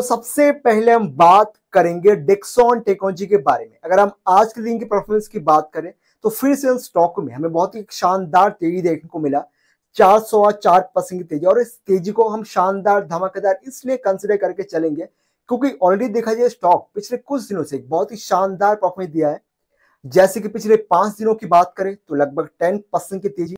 तो सबसे पहले हम बात करेंगे डेक्सॉन टेक्नोलॉजी के बारे में अगर हम आज के दिन की परफॉर्मेंस की बात करें तो फिर से स्टॉक में हमें बहुत ही शानदार तेजी देखने को मिला चार सौ चार परसेंट की तेजी और इस तेजी को हम शानदार धमाकेदार इसलिए कंसिडर करके चलेंगे क्योंकि ऑलरेडी देखा जाए स्टॉक पिछले कुछ दिनों से बहुत ही शानदार परफॉर्मेंस दिया है जैसे कि पिछले पांच दिनों की बात करें तो लगभग टेन परसेंट की तेजी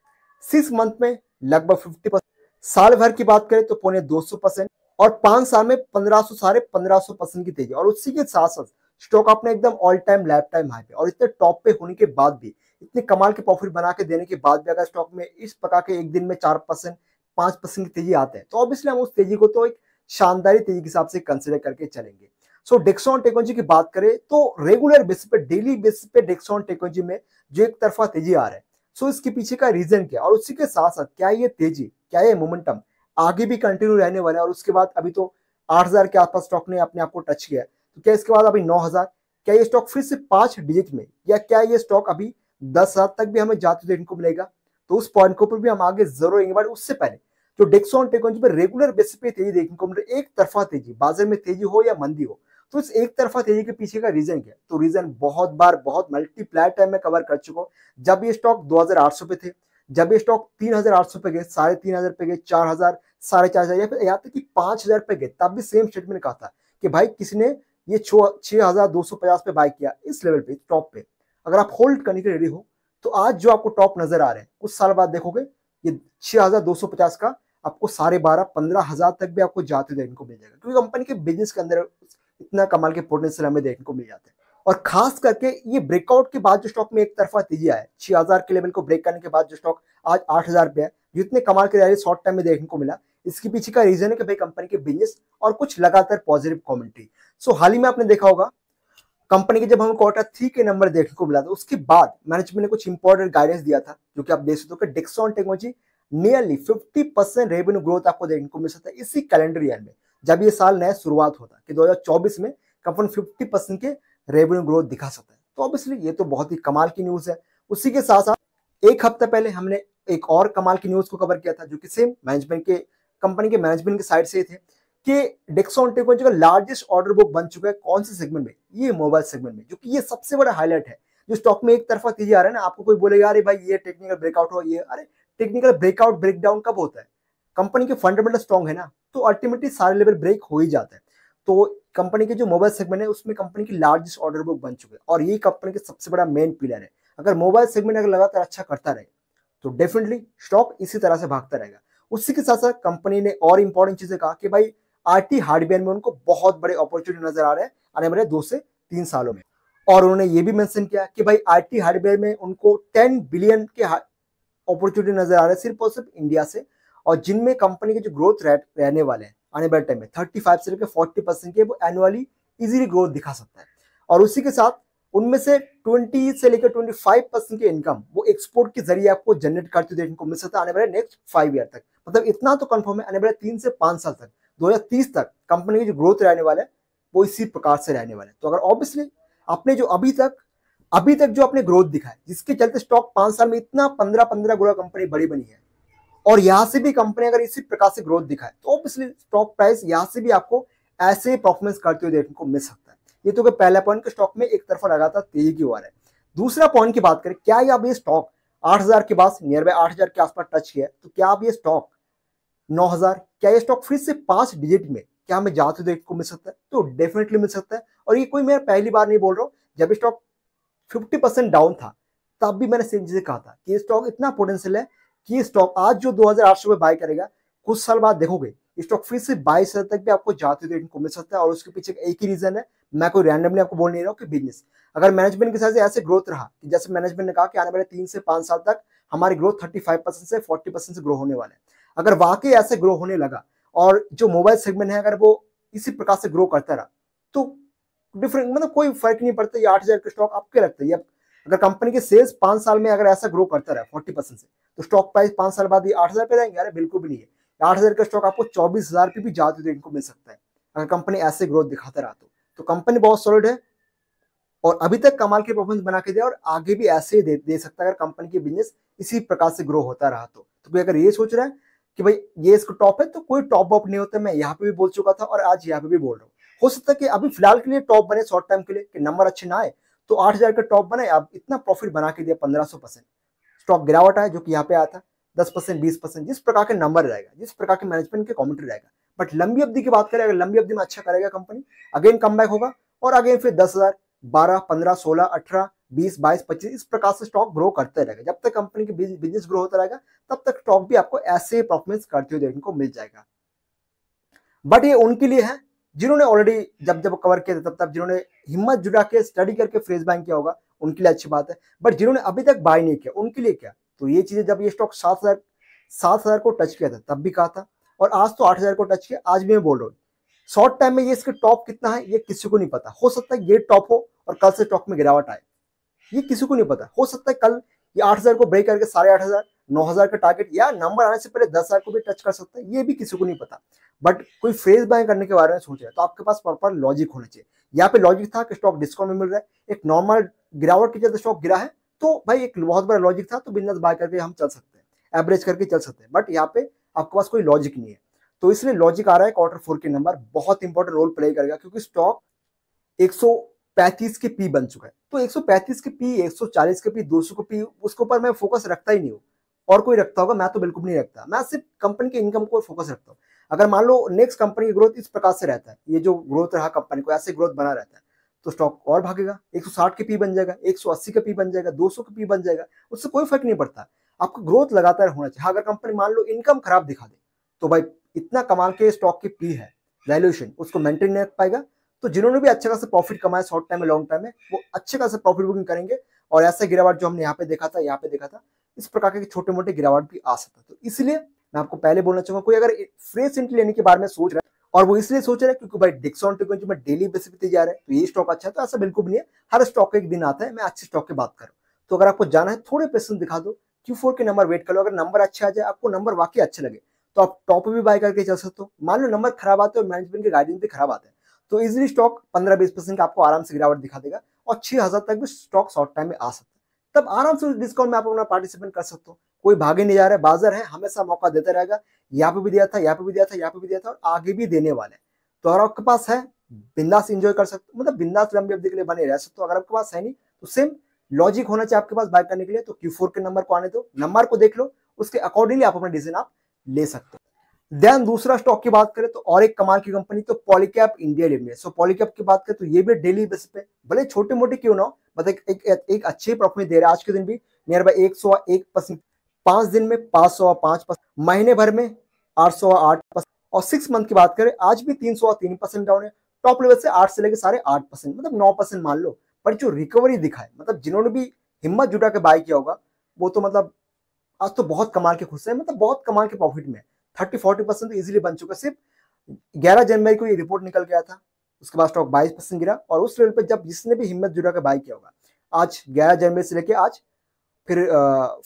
सिक्स मंथ में लगभग फिफ्टी परसेंट साल भर की बात करें तो पौने दो सौ परसेंट और पांच साल में पंद्रह सौ साढ़े पंद्रह सौ परसेंट की तेजी और उसी के साथ साथ स्टॉक अपने एकदम all time lifetime high पे और इतने टॉप पे होने के बाद भी इतने कमाल के प्रॉफिट बना के देने के बाद भी अगर स्टॉक में इस प्रकार के एक दिन में चार परसेंट पांच परसेंट की तेजी आते हैं तो ऑब्वियसली हम उस तेजी को तो एक शानदारी तेजी के हिसाब से कंसिडर करके चलेंगे सो डेक्सॉन टेक्नोलॉजी की बात करें तो रेगुलर बेसिस पे डेली बेसिस पे डेक्सॉन टेक्नोलॉजी में जो एक तरफा तेजी आ रहा है सो इसके पीछे का रीजन क्या और उसी के साथ साथ क्या ये तेजी क्या ये मोमेंटम आगे भी कंटिन्यू रहने वाले है और उसके बाद अभी तो 8000 के आसपास स्टॉक ने अपने आप को टच किया तो क्या इसके बाद अभी 9000 क्या ये स्टॉक फिर से पांच डिजिट में या क्या ये स्टॉक अभी दस हजार तक भी हमें जाते देखने को मिलेगा तो उस पॉइंट के ऊपर भी हम आगे जरूर आएंगे बट उससे पहले जो डेक्सोन टेक्नोलॉजी पर रेगुलर बेसिस पे तेजी देखने को मिल रही है एक तरफा तेजी बाजार में तेजी हो या मंदी हो तो इस एक तरफा तेजी के पीछे का रीजन क्या तो रीजन बहुत बार बहुत मल्टीप्लाई टाइम में कवर कर चुका हूं जब ये स्टॉक 2800 पे थे जब ये स्टॉक तीन हजार आठ सौ पे गए साढ़े तीन हजार पे गए चार हजार साढ़े चार हजार या फिर यहाँ तक तो कि पांच हजार पे गए तब भी सेम स्टेटमेंट कहा था कि भाई किसी ने ये छह हजार दो सौ पचास पे बाय किया इस लेवल पे टॉप पे अगर आप होल्ड करने के रेडी हो तो आज जो आपको टॉप नजर आ रहे हैं कुछ साल बाद देखोगे ये छह हजार दो सौ पचास का आपको साढ़े बारह पंद्रह हजार तक भी आपको जाते देखने को मिल जाएगा क्योंकि कंपनी के बिजनेस के अंदर इतना कमाल के पोटेंशियल हमें देखने को मिल जाते हैं और खास करके ये ब्रेकआउट के बाद जो स्टॉक में एक तरफा तेजी आया छह हजार के लेवल को ब्रेक करने के बाद जो स्टॉक आज आठ हजार रुपया जितने कमाल के रैली शॉर्ट टाइम में देखने को मिला इसके पीछे का रीजन है कि भाई कंपनी के बिजनेस और कुछ लगातार पॉजिटिव कॉमेंट्री सो हाल ही में आपने देखा होगा कंपनी के जब हमें क्वार्टर थ्री के नंबर देखने को मिला था तो उसके बाद मैनेजमेंट ने कुछ इंपॉर्टेंट गाइडेंस दिया था जो कि आप देख सकते हो कि Dixon technology nearly fifty percent revenue growth आपको देखने को मिल सकता है इसी कैलेंडर ईयर में जब ये साल नया शुरुआत होता है कि 2024 में कंपनी 50 परसेंट के रेवेन्यू ग्रोथ दिखा सकता है तो ऑब्वियसली ये तो बहुत ही कमाल की न्यूज़ है उसी के साथ साथ एक हफ्ते पहले हमने एक और कमाल की न्यूज़ को कवर किया था जो कि सेम मैनेजमेंट के कंपनी के मैनेजमेंट के साइड से थे कि डेक्सॉन टेक्नोलॉजी जो लार्जेस्ट ऑर्डर बुक बन चुका है कौन से सेगमेंट में ये मोबाइल सेगमेंट में जो कि ये सबसे बड़ा हाईलाइट है जो स्टॉक में एक तरफा तेजी आ रहा है ना आपको कोई बोलेगा अरे भाई ये टेक्निकल ब्रेकआउट हो ये अरे टेक्निकल ब्रेकआउट ब्रेकडाउन कब होता है कंपनी के फंडामेंटल स्ट्रॉन्ग है ना तो अल्टीमेटली सारे लेवल ब्रेक हो ही जाता है तो कंपनी के जो मोबाइल सेगमेंट है उसमें कंपनी की लार्जेस्ट ऑर्डर बुक बन चुके हैं और ये कंपनी का सबसे बड़ा मेन पिलर है अगर मोबाइल सेगमेंट अगर लगातार अच्छा करता रहे तो डेफिनेटली स्टॉक इसी तरह से भागता रहेगा उसी के साथ साथ कंपनी ने और इंपॉर्टेंट चीजें कहा कि भाई आरटी हार्डवेयर में उनको बहुत बड़े अपॉर्चुनिटी नजर आ रहे हैं आने वाले दो से तीन सालों में और उन्होंने ये भी मेंशन किया कि भाई आरटी हार्डवेयर में उनको 10 बिलियन के अपॉर्चुनिटी नजर आ रहे हैं सिर्फ और सिर्फ इंडिया से और जिनमें कंपनी के जो ग्रोथ रेट रहने वाले हैं आने वाले टाइम में थर्टी फाइव से लेकर फोर्टी परसेंट की वो एनुअली इजीली ग्रोथ दिखा सकता है और उसी के साथ उनमें से ट्वेंटी से लेकर ट्वेंटी फाइव परसेंट की इनकम वो एक्सपोर्ट के जरिए आपको जनरेट करते देखने को मिल सकता है आने वाले नेक्स्ट फाइव ईयर तक मतलब इतना तो कन्फर्म है आने वाले तीन से पाँच साल तक 2030 तक कंपनी की जो ग्रोथ रहने वाला है वो इसी प्रकार से रहने वाला है तो अगर ऑब्वियसली आपने जो अभी तक अभी तक जो आपने ग्रोथ दिखा है जिसके चलते स्टॉक पांच साल में इतना पंद्रह पंद्रह गुना कंपनी बड़ी बनी है और यहां से भी कंपनी अगर इसी प्रकार से ग्रोथ दिखाए तो ऑब्वियसली स्टॉक प्राइस यहां से भी आपको ऐसे परफॉर्मेंस करते हुए देखने को मिल सकता है ये तो पहला पॉइंट के स्टॉक में एक तरफा लगातार तेजी की ओर है दूसरा पॉइंट की बात करें क्या ये अब ये स्टॉक 8000 के बाद नियर बाय आठ के आसपास टच किया तो क्या अब ये स्टॉक 9000 क्या ये स्टॉक फिर से पांच डिजिट में क्या हमें जाते देखने को मिल सकता है तो डेफिनेटली मिल सकता है और ये कोई मैं पहली बार नहीं बोल रहा हूँ जब स्टॉक फिफ्टी डाउन था तब भी मैंने सेम चीजें कहा था कि स्टॉक इतना पोटेंशियल है कि स्टॉक आज जो दो हजार में बाय करेगा कुछ साल बाद देखोगे स्टॉक फिर से बाईस हजार तक भी आपको जाते हुए को मिल सकता है और उसके पीछे एक ही रीजन है मैं कोई रैंडमली आपको बोल नहीं रहा हूँ कि बिजनेस अगर मैनेजमेंट के साथ ऐसे ग्रोथ रहा कि जैसे मैनेजमेंट ने कहा कि आने वाले तीन से पांच साल तक हमारी ग्रोथ थर्टी फाइव परसेंट से फोर्टी परसेंट से ग्रो होने वाला है अगर वाकई ऐसे ग्रो होने लगा और जो मोबाइल सेगमेंट है अगर वो इसी प्रकार से ग्रो करता रहा तो डिफरेंट मतलब कोई फर्क नहीं पड़ता ये आठ हजार का स्टॉक आपके लगता है या अगर कंपनी के सेल्स पांच साल में अगर ऐसा ग्रो करता रहा फोर्टी परसेंट से तो स्टॉक प्राइस पांच साल बाद ये आठ हजार पे जाएंगे अरे बिल्कुल भी नहीं है आठ हजार का स्टॉक आपको चौबीस हजार पे भी ज्यादा देखने को मिल सकता है अगर कंपनी ऐसे ग्रोथ दिखाता रहा तो, तो कंपनी बहुत सॉलिड है और अभी तक कमाल की परफॉर्मेंस बना के दिया और आगे भी ऐसे ही दे, दे सकता है अगर कंपनी की बिजनेस इसी प्रकार से ग्रो होता रहा तो, तो कोई अगर ये सोच रहा है कि भाई ये इसको टॉप है तो कोई टॉप अप नहीं होता मैं यहाँ पे भी बोल चुका था और आज यहाँ पे भी बोल रहा हूँ हो सकता है कि अभी फिलहाल के लिए टॉप बने शॉर्ट टाइम के लिए कि नंबर अच्छे ना आए तो आठ हज़ार का टॉप बनाए आप इतना प्रॉफिट बना के दिया पंद्रह सौ परसेंट स्टॉक गिरावट आया जो कि यहाँ पे आया था दस परसेंट बीस परसेंट जिस प्रकार के नंबर रहेगा जिस प्रकार के मैनेजमेंट के कॉमेंट्री रहेगा बट लंबी अवधि की बात करें अगर लंबी अवधि में अच्छा करेगा कंपनी अगेन कम होगा और अगेन फिर दस हज़ार बारह पंद्रह सोलह अठारह बीस बाईस पच्चीस इस प्रकार से स्टॉक ग्रो करते रहेगा जब तक कंपनी की बिजनेस ग्रो होता रहेगा तब तक स्टॉक भी आपको ऐसे परफॉर्मेंस करते हुए देखने को मिल जाएगा बट ये उनके लिए है जिन्होंने ऑलरेडी जब जब कवर किया था तब तब जिन्होंने हिम्मत जुटा के स्टडी करके फ्रेज बाइंग किया होगा उनके लिए अच्छी बात है बट जिन्होंने अभी तक बाय नहीं किया उनके लिए क्या तो ये चीज़ें जब ये स्टॉक सात हज़ार सात हज़ार को टच किया था तब भी कहा था और आज तो आठ हज़ार को टच किया आज भी मैं बोल रहा हूँ शॉर्ट टाइम में ये इसके टॉप कितना है ये किसी को नहीं पता हो सकता है ये टॉप हो और कल से स्टॉक में गिरावट आए ये किसी को नहीं पता हो सकता है कल ये आठ हज़ार को ब्रेक करके साढ़े आठ हज़ार नौ हज़ार का टारगेट या नंबर आने से पहले दस हज़ार को भी टच कर सकता है ये भी किसी को नहीं पता बट कोई फ्रेज बाय करने के बारे में सोच रहे तो आपके पास प्रॉपर लॉजिक होना चाहिए यहाँ पे लॉजिक था कि स्टॉक डिस्काउंट में मिल रहा है एक नॉर्मल गिरावट की जब स्टॉक गिरा है तो भाई एक बहुत बड़ा लॉजिक था तो बिजनेस बाय करके हम चल सकते हैं एवरेज करके चल सकते हैं बट यहाँ पे आपके पास कोई लॉजिक नहीं है तो इसलिए लॉजिक आ रहा है क्वार्टर फोर के नंबर बहुत इंपॉर्टेंट रोल प्ले करेगा क्योंकि स्टॉक 135 के पी बन चुका है तो 135 के पी 140 के पी 200 के पी उसके ऊपर मैं फोकस रखता ही नहीं हूँ और कोई रखता होगा मैं तो बिल्कुल नहीं रखता मैं सिर्फ कंपनी के इनकम को फोकस रखता हूँ अगर मान लो नेक्स्ट कंपनी की ग्रोथ इस प्रकार से रहता है ये जो ग्रोथ रहा कंपनी को ऐसे ग्रोथ बना रहता है तो स्टॉक और भागेगा 160 के पी बन जाएगा 180 के पी बन जाएगा 200 के पी बन जाएगा उससे कोई फर्क नहीं पड़ता आपको ग्रोथ लगातार होना चाहिए हाँ, अगर कंपनी मान लो इनकम खराब दिखा दे तो भाई इतना कमाल के स्टॉक की पी है वैल्यूएशन उसको मेंटेन नहीं रख पाएगा तो जिन्होंने भी अच्छे खासा प्रॉफिट कमाया शॉर्ट टाइम में लॉन्ग टाइम में वो अच्छे खासे प्रॉफिट बुकिंग करेंगे और ऐसा गिरावट जो हमने यहाँ पे देखा था यहाँ पे देखा था इस प्रकार के छोटे मोटे गिरावट भी आ सकता है तो इसलिए मैं आपको पहले बोलना चाहूंगा कोई अगर फ्री सेंट लेने के बारे में सोच रहा है और वो इसलिए सोच रहा है क्योंकि भाई डिस्काउंट क्योंकि में डेली बेसिस पे जा रहा है तो ये स्टॉक अच्छा है तो ऐसा बिल्कुल नहीं है हर स्टॉक एक दिन आता है मैं अच्छे स्टॉक की बात कर रहा हूँ तो अगर आपको जाना है थोड़े पेशेंस दिखा दो क्यू फोर के नंबर वेट कर लो अगर नंबर अच्छा आ जाए आपको नंबर वाकई अच्छे लगे तो आप टॉप भी बाय करके चल सकते हो मान लो नंबर खराब आते हैं और मैनेजमेंट के गाइडेंस भी खराब आते हैं तो इजिली स्टॉक पंद्रह बीस परसेंट का आपको आराम से गिरावट दिखा देगा और छह हजार तक भी स्टॉक शॉर्ट टाइम में आ सकता है तब आराम से उस डिस्काउंट में आप अपना पार्टिसिपेट कर सकते हो कोई भागे नहीं जा रहा है बाजार है हमेशा मौका देता रहेगा यहाँ पे भी दिया था यहाँ पे भी दिया था यहाँ पे भी दिया था और आगे भी देने वाले तो अगर आपके पास है बिंदास इंजॉय कर सकते मतलब बिंदास लंबी अवधि के लिए बने रह सकते अगर आपके पास है नहीं तो सेम लॉजिक होना चाहिए आपके पास बाय करने के लिए तो क्यू के नंबर को आने दो नंबर को देख लो उसके अकॉर्डिंगली आप अपना डिसीजन आप ले सकते हो देन दूसरा स्टॉक की बात करें तो और एक कमाल की कंपनी तो Polycab India limited so Polycab की बात करें तो ये भी डेली बेस पे भले छोटे मोटे क्यों ना मतलब एक, एक, एक अच्छे प्रॉफिट दे रहा है आज के दिन भी नियर बाय एक सौ एक परसेंट पांच दिन में पाँच सौ पांच परसेंट महीने भर में आठ सौ आठ परसेंट और सिक्स मंथ की बात करें आज भी तीन सौ तीन परसेंट डाउन है टॉप लेवल से आठ से लेकर सारे आठ परसेंट मतलब नौ परसेंट मान लो पर जो रिकवरी दिखाए मतलब जिन्होंने भी हिम्मत जुटा के बाय किया होगा वो तो मतलब आज तो बहुत कमाल के खुश है मतलब बहुत कमाल के प्रॉफिट में थर्टी फोर्टी परसेंट इजिली तो बन चुका सिर्फ ग्यारह जनवरी को ये रिपोर्ट निकल गया था उसके बाद स्टॉक बाईस परसेंट गिरा और उस लेवल पर जब जिसने भी हिम्मत जुटा के बाय किया होगा आज ग्यारह जनवरी से लेकर आज फिर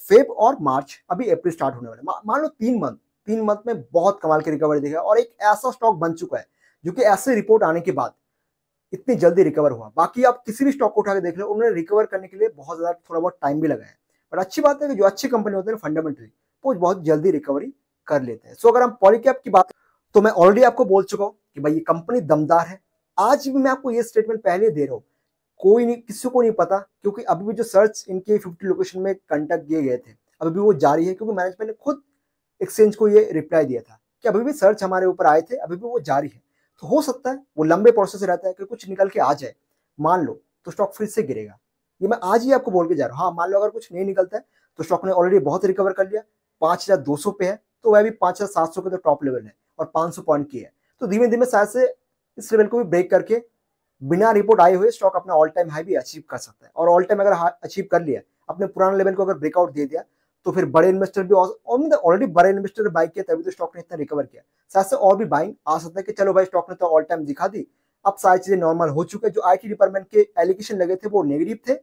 फेब और मार्च अभी अप्रैल स्टार्ट होने वाले मान लो तीन मंथ तीन मंथ में बहुत कमाल की रिकवरी दिखा और एक ऐसा स्टॉक बन चुका है जो कि ऐसे रिपोर्ट आने के बाद इतनी जल्दी रिकवर हुआ बाकी आप किसी भी स्टॉक को उठा के देख लो उन्होंने रिकवर करने के लिए बहुत ज़्यादा थोड़ा बहुत टाइम भी लगाया बट अच्छी बात है कि जो अच्छी कंपनी होती है फंडामेंटली वो बहुत जल्दी रिकवरी कर लेते हैं सो अगर हम पॉलिकैप की बात तो मैं ऑलरेडी आपको बोल चुका हूँ कि भाई ये कंपनी दमदार है आज भी मैं आपको ये स्टेटमेंट पहले दे रहा हूँ कोई नहीं किसी को नहीं पता क्योंकि अभी भी जो सर्च इनके फिफ्टी लोकेशन में कंडक्ट किए गए थे अभी भी वो जारी है क्योंकि मैनेजमेंट ने खुद एक्सचेंज को ये रिप्लाई दिया था कि अभी भी सर्च हमारे ऊपर आए थे अभी भी वो जारी है तो हो सकता है वो लंबे प्रोसेस रहता है कि कुछ निकल के आ जाए मान लो तो स्टॉक फिर से गिरेगा ये मैं आज ही आपको बोल के जा रहा हूँ हाँ मान लो अगर कुछ नहीं निकलता है तो स्टॉक ने ऑलरेडी बहुत रिकवर कर लिया पाँच हज़ार दो सौ पे है तो वह भी पाँच हज़ार सात सौ के तो टॉप लेवल है और पाँच सौ पॉइंट की है तो धीमे धीमे शायद से इस लेवल को भी ब्रेक करके बिना रिपोर्ट आए हुए स्टॉक अपना ऑल टाइम हाई भी अचीव कर सकता है और ऑल टाइम अगर अचीव हाँ, कर लिया अपने पुराने लेवल को अगर ब्रेकआउट दे दिया तो फिर बड़े इन्वेस्टर भी ऑलरेडी मतलब बड़े इन्वेस्टर ने बाई किया तभी तो स्टॉक ने इतना रिकवर किया साथ से और भी बाइंग आ सकता है कि चलो भाई स्टॉक ने तो ऑल टाइम दिखा दी अब सारी चीजें नॉर्मल हो चुके हैं जो आई डिपार्टमेंट के एलिगेशन लगे थे वो नेगेटिव थे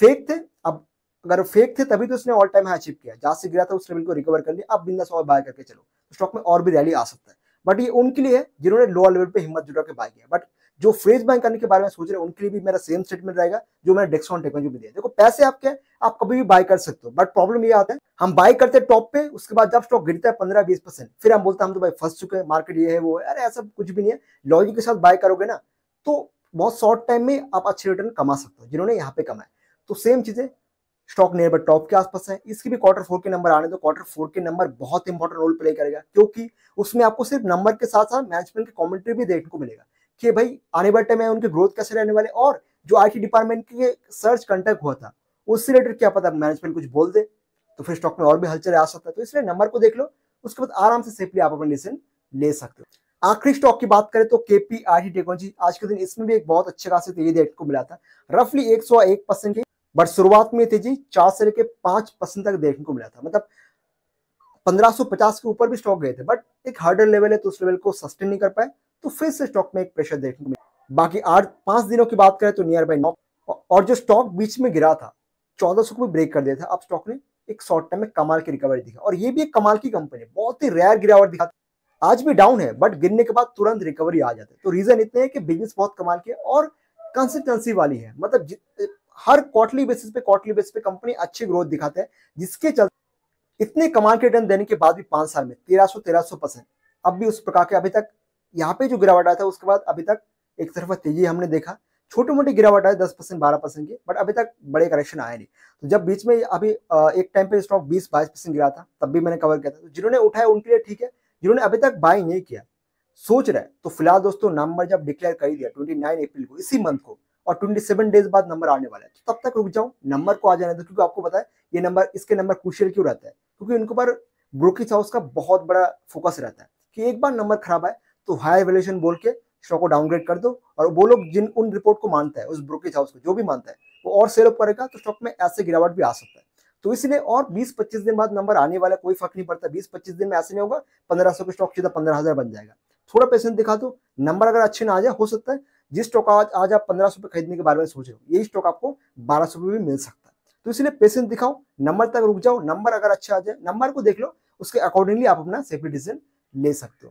फेक थे अब अगर फेक थे तभी तो उसने ऑल टाइम हाई अचीव किया जहां से गिरा था उस लेवल को रिकवर कर लिया अब बिंदा और बाय करके चलो स्टॉक तो में और भी रैली आ सकता है बट ये उनके लिए जिन्होंने लोअर लेवल पे हिम्मत जुटा के बाय किया बट जो फ्रेज बैंक करने के बारे में सोच रहे हैं उनके लिए भी मेरा सेम स्टेटमेंट रहेगा जो मैंने डेक्सॉन टेक्नोलॉजी में दिया देखो पैसे आपके आप कभी भी बाय कर सकते हो बट प्रॉब्लम ये आता है हम बाय करते हैं टॉप पे उसके बाद जब स्टॉक गिरता है पंद्रह बीस परसेंट फिर हम बोलते हैं हम तो भाई फंस चुके हैं मार्केट ये है वो है अरे ऐसा कुछ भी नहीं है लॉजिक के साथ बाय करोगे ना तो बहुत शॉर्ट टाइम में आप अच्छे रिटर्न कमा सकते हो जिन्होंने यहाँ पे कमाए तो सेम चीजें स्टॉक नियर बाय टॉप के आसपास है इसकी भी क्वार्टर फोर के नंबर आने तो क्वार्टर फोर के नंबर बहुत इंपॉर्टेंट रोल प्ले करेगा क्योंकि उसमें आपको सिर्फ नंबर के साथ साथ मैनेजमेंट की कॉमेंट्री भी देखने को मिलेगा कि भाई आने वाले टाइम में उनके ग्रोथ कैसे रहने वाले और जो आईटी डिपार्टमेंट के सर्च कंटेक्ट हुआ था उससे रिलेटेड क्या पता मैनेजमेंट कुछ बोल दे तो फिर स्टॉक में और भी हलचल आ सकता है तो इसलिए नंबर को देख लो उसके बाद आराम से सेफली आप अपना डिसीजन ले सकते हो आखिरी स्टॉक की बात करें तो के पी आर टी टेक्नोलॉजी आज के दिन इसमें भी एक बहुत अच्छे खासे तेजी देखने को मिला था रफली एक सौ एक परसेंट की बट शुरुआत में तेजी चार से लेकर पांच परसेंट तक देखने को मिला था मतलब 1550 के ऊपर भी स्टॉक गए थे बट एक हार्डर लेवल है तो उस लेवल को सस्टेन नहीं कर पाए तो फिर से स्टॉक में एक प्रेशर देखने को मिला बाकी आठ पांच दिनों की बात करें तो नियर बाई नौ और जो स्टॉक बीच में गिरा था चौदह सौ को भी ब्रेक कर दिया था अब स्टॉक ने एक शॉर्ट टाइम में कमाल की रिकवरी दिखा और ये भी एक कमाल की कंपनी है बहुत ही रेयर गिरावट दिखा आज भी डाउन है बट गिरने के बाद तुरंत रिकवरी आ जाती है तो रीजन इतने है कि बिजनेस बहुत कमाल की है और कंसिस्टेंसी वाली है मतलब हर क्वार्टरली बेसिस पे क्वार्टरली बेसिस पे कंपनी अच्छी ग्रोथ दिखाते हैं जिसके चलते इतने कमाल के रिटर्न देने के बाद भी पांच साल में तेरह सौ तेरह सौ परसेंट अब भी उस प्रकार के अभी तक यहाँ पे जो गिरावट आया था उसके बाद अभी तक एक तरफा तेजी हमने देखा छोटे मोटे गिरावट आए दस परसेंट बारह परसेंट की बट अभी तक बड़े करेक्शन आए नहीं तो जब बीच में अभी एक टाइम पे स्टॉक बीस बाईस परसेंट गिरा था तब भी मैंने कवर किया था तो जिन्होंने उठाया उनके लिए ठीक है जिन्होंने अभी तक बाई नहीं किया सोच रहे तो फिलहाल दोस्तों नंबर जब डिक्लेयर कर दिया ट्वेंटी नाइन अप्रैल को इसी मंथ को और ट्वेंटी सेवन डेज बाद नंबर आने वाला है तो तब तक रुक जाओ नंबर को आ जाने क्योंकि आपको पता है ये नंबर इसके नंबर क्रूशियल क्यों रहता है क्योंकि उनके ऊपर ब्रोकिंग हाउस का बहुत बड़ा फोकस रहता है कि एक बार नंबर खराब आए तो हाई वैल्यूशन बोल के स्टॉक को डाउनग्रेड कर दो और वो लोग जिन उन रिपोर्ट को मानता है उस ब्रोकेज हाउस को जो भी मानता है वो और सेल अप करेगा तो स्टॉक में ऐसे गिरावट भी आ सकता है तो इसलिए और 20-25 दिन बाद नंबर आने वाला कोई फर्क नहीं पड़ता 20-25 दिन में ऐसे नहीं होगा 1500 के स्टॉक सीधा 15000 बन जाएगा थोड़ा पेशेंट दिखा दो नंबर अगर अच्छे ना आ जाए हो सकता है जिस स्टॉक आज आज आप पंद्रह सौ खरीदने के बारे में सोच रहे हो यही स्टॉक आपको बारह सौ भी मिल सकता है तो इसलिए पेशेंट दिखाओ नंबर तक रुक जाओ नंबर अगर अच्छा आ जाए नंबर को देख लो उसके अकॉर्डिंगली आप अपना सेफ्टी डिसीजन ले सकते हो